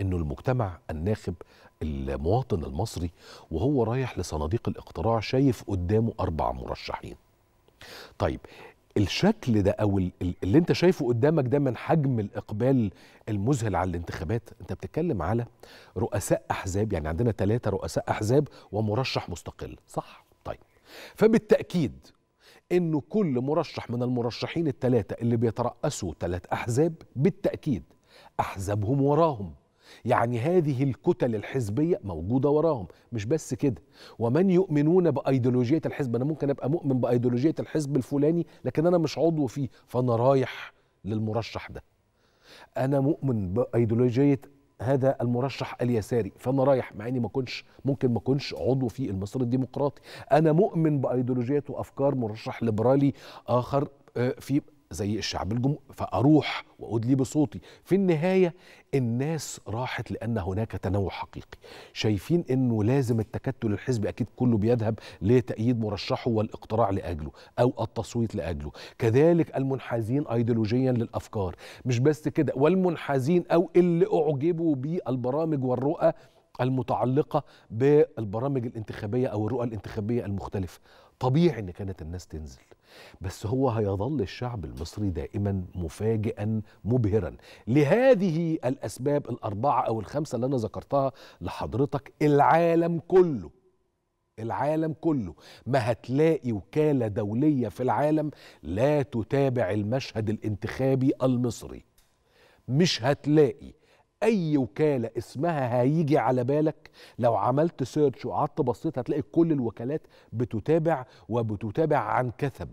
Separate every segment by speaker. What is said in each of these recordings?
Speaker 1: انه المجتمع الناخب المواطن المصري وهو رايح لصناديق الاقتراع شايف قدامه اربع مرشحين طيب الشكل ده او اللي انت شايفه قدامك ده من حجم الاقبال المذهل على الانتخابات انت بتتكلم على رؤساء احزاب يعني عندنا ثلاثه رؤساء احزاب ومرشح مستقل صح طيب فبالتاكيد انه كل مرشح من المرشحين الثلاثه اللي بيترأسوا ثلاث احزاب بالتاكيد احزابهم وراهم يعني هذه الكتل الحزبية موجودة وراهم مش بس كده ومن يؤمنون بأيديولوجية الحزب أنا ممكن أبقى مؤمن بأيديولوجية الحزب الفلاني لكن أنا مش عضو فيه فأنا رايح للمرشح ده أنا مؤمن بأيديولوجية هذا المرشح اليساري فانا رايح مع اني ما كنتش ممكن ما كنتش عضو في المصري الديمقراطي انا مؤمن بايديولوجيات وافكار مرشح ليبرالي اخر آه، في زي الشعب الجمهور فاروح وادلي بصوتي في النهايه الناس راحت لان هناك تنوع حقيقي شايفين انه لازم التكتل الحزبي اكيد كله بيذهب لتاييد مرشحه والاقتراع لاجله او التصويت لاجله كذلك المنحازين ايديولوجيا للافكار مش بس كده والمنحازين او اللي اعجبوا بالبرامج والرؤى المتعلقه بالبرامج الانتخابيه او الرؤى الانتخابيه المختلفه طبيعي ان كانت الناس تنزل بس هو هيظل الشعب المصري دائما مفاجئا مبهرا لهذه الاسباب الاربعه او الخمسه اللي انا ذكرتها لحضرتك العالم كله العالم كله ما هتلاقي وكاله دوليه في العالم لا تتابع المشهد الانتخابي المصري مش هتلاقي اي وكاله اسمها هيجي على بالك لو عملت سيرش وقعدت بصيت هتلاقي كل الوكالات بتتابع وبتتابع عن كثب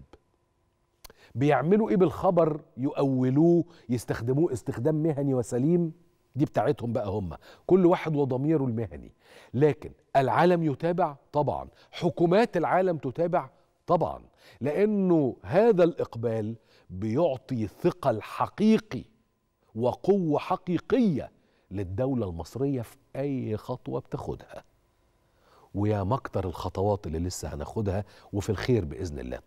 Speaker 1: بيعملوا ايه بالخبر يؤولوه يستخدموه استخدام مهني وسليم دي بتاعتهم بقى هم كل واحد وضميره المهني لكن العالم يتابع طبعا حكومات العالم تتابع طبعا لانه هذا الاقبال بيعطي ثقل حقيقي وقوه حقيقيه للدولة المصرية في أي خطوة بتاخدها ويا مكتر الخطوات اللي لسه هناخدها وفي الخير بإذن الله